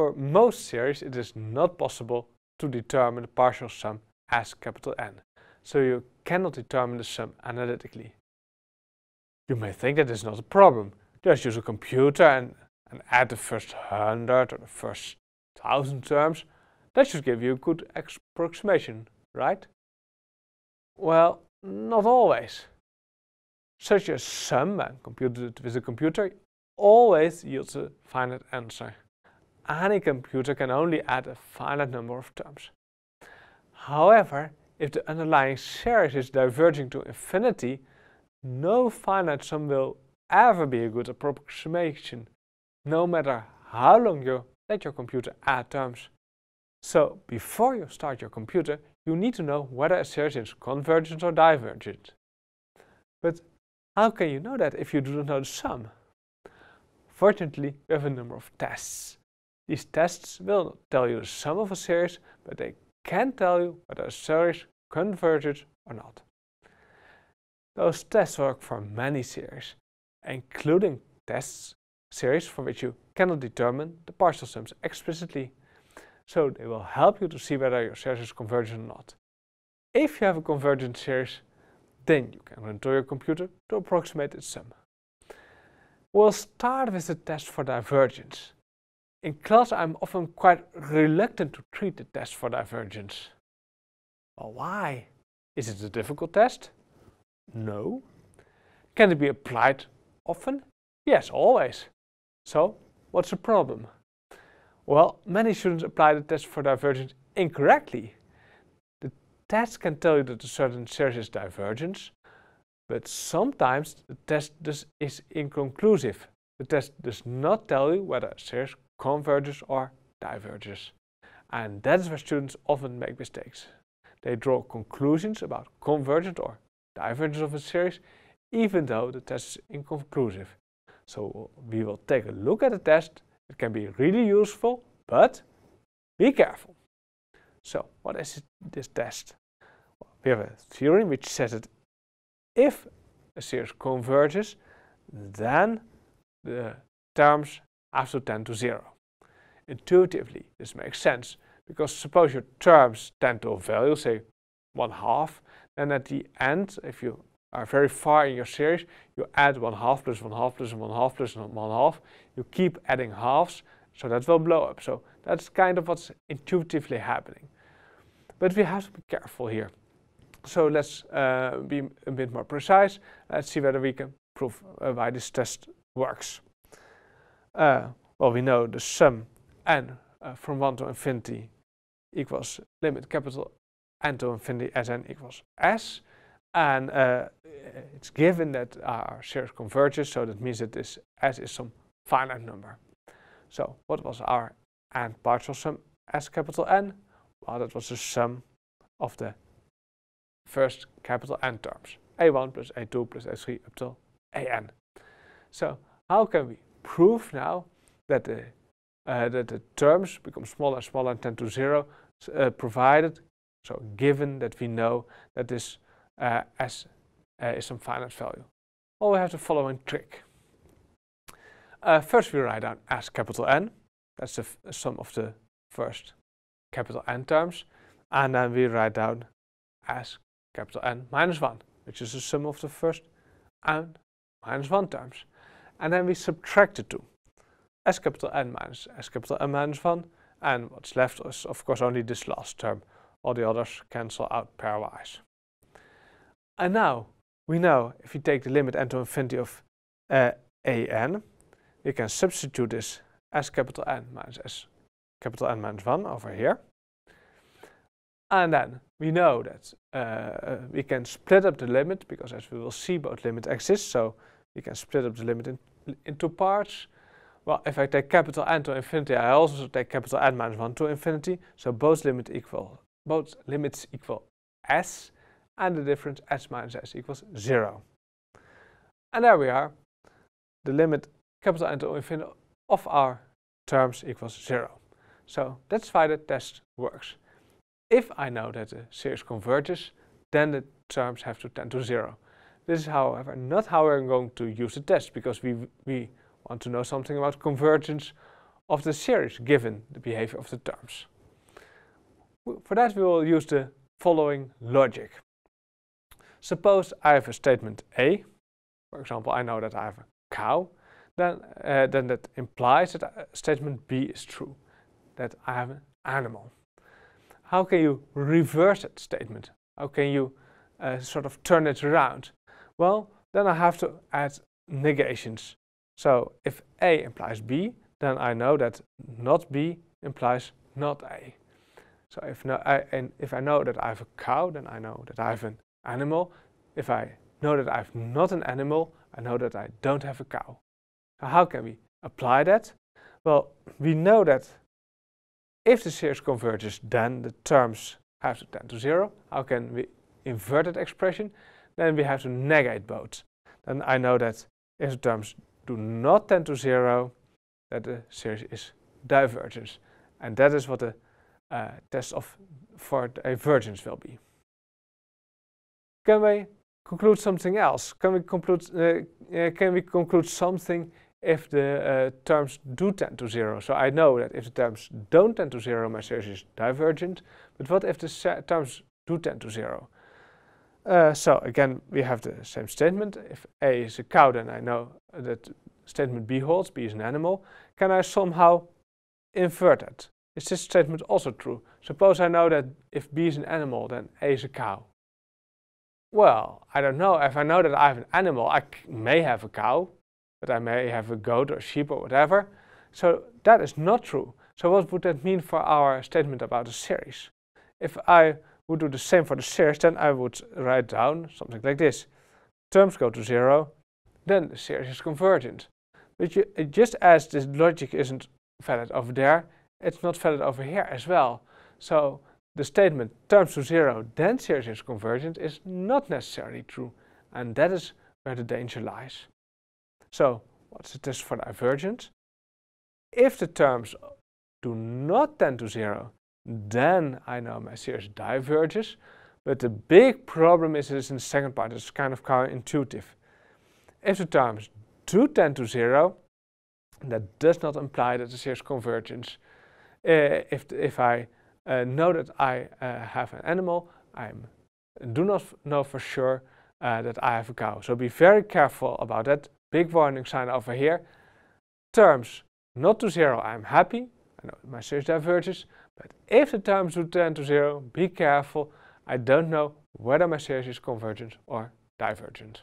for most series it is not possible to determine the partial sum as capital N, so you cannot determine the sum analytically. You may think that is not a problem, just use a computer and, and add the first hundred or the first thousand terms, that should give you a good approximation, right? Well, not always. Such a sum computed with a computer always yields a finite answer any computer can only add a finite number of terms. However, if the underlying series is diverging to infinity, no finite sum will ever be a good approximation, no matter how long you let your computer add terms. So, before you start your computer, you need to know whether a series is convergent or divergent. But how can you know that if you do not know the sum? Fortunately, we have a number of tests. These tests will tell you the sum of a series, but they can tell you whether a series converges or not. Those tests work for many series, including tests series for which you cannot determine the partial sums explicitly. So they will help you to see whether your series is convergent or not. If you have a convergent series, then you can run to your computer to approximate its sum. We'll start with the test for divergence. In class, I'm often quite reluctant to treat the test for divergence. Well, why? Is it a difficult test? No. Can it be applied often? Yes, always. So, what's the problem? Well, many students apply the test for divergence incorrectly. The test can tell you that a certain series is divergent, but sometimes the test is inconclusive the test does not tell you whether a series converges or diverges. And that is where students often make mistakes. They draw conclusions about convergence or divergence of a series, even though the test is inconclusive. So we will take a look at the test. It can be really useful, but be careful. So what is this test? we have a theorem which says that if a series converges, then the terms have to tend to zero. Intuitively, this makes sense because suppose your terms tend to a value, say one half, then at the end, if you are very far in your series, you add one half plus one half plus one half plus one half. You keep adding halves, so that will blow up. So that's kind of what's intuitively happening. But we have to be careful here. So let's uh, be a bit more precise. Let's see whether we can prove uh, why this test works. Uh, well, we know the sum n uh, from 1 to infinity equals limit capital n to infinity as n equals s. And uh, it's given that our series converges, so that means that this s is some finite number. So what was our n partial sum s capital N? Well, that was the sum of the first capital N terms. A1 plus A2 plus A3 up to AN. So how can we prove now that the, uh, that the terms become smaller and smaller and tend to zero, uh, provided, so given that we know that this uh, S uh, is some finite value? Well, we have the following trick. Uh, first, we write down S capital N. That's the sum of the first capital N terms. And then we write down S capital N minus 1, which is the sum of the first N minus minus 1 terms and then we subtract the two. S capital N minus S capital N minus 1, and what's left is of course only this last term. All the others cancel out pairwise. And now we know if we take the limit n to infinity of uh, an, we can substitute this S capital N minus S capital N minus 1 over here. And then we know that uh, we can split up the limit because as we will see both limits exist. So we can split up the limit in into parts. Well, if I take capital N to infinity, I also take capital N minus 1 to infinity. So both limits equal, both limits equal s, and the difference s minus s equals 0. And there we are. The limit capital N to infinity of our terms equals 0. So that's why the test works. If I know that the series converges, then the terms have to tend to 0. This is, however, not how we're going to use the test because we, we want to know something about convergence of the series given the behavior of the terms. For that we will use the following logic. Suppose I have a statement A, for example I know that I have a cow, then, uh, then that implies that uh, statement B is true, that I have an animal. How can you reverse that statement? How can you uh, sort of turn it around? Well, then I have to add negations. So if A implies B, then I know that not B implies not A. So if, no, I, and if I know that I have a cow, then I know that I have an animal. If I know that I have not an animal, I know that I don't have a cow. So how can we apply that? Well, we know that if the series converges, then the terms have to tend to zero. How can we invert that expression? then we have to negate both. Then I know that if the terms do not tend to zero, that the series is divergent. And that is what the uh, test of for divergence will be. Can we conclude something else? Can we conclude, uh, uh, can we conclude something if the uh, terms do tend to zero? So I know that if the terms don't tend to zero, my series is divergent. But what if the terms do tend to zero? Eh, so again, we have the same statement. If A is a cow, then I know that statement B holds, B is an animal. Can I somehow invert that? Is this statement also true? Suppose I know that if B is an animal, then A is a cow. Well, I don't know. If I know that I have an animal, I may have a cow, but I may have a goat or sheep or whatever. So that is not true. So what would that mean for our statement about a series? If I would do the same for the series, then I would write down something like this. Terms go to zero, then the series is convergent. But you, just as this logic isn't valid over there, it's not valid over here as well. So the statement terms to zero, then series is convergent is not necessarily true. And that is where the danger lies. So what's the test for divergence? If the terms do not tend to zero, then I know my series diverges. But the big problem is in the second part, it's kind of counterintuitive. If the terms do tend to zero, that does not imply that the series converges. Uh, eh, if, if I uh, know that I uh, have an animal, I do not know for sure that I have a cow. So be very careful about that. Big warning sign over here. Terms not to zero, I'm happy. I know my series diverges. But if the times return tend to zero, be careful. I don't know whether my series is convergent or divergent.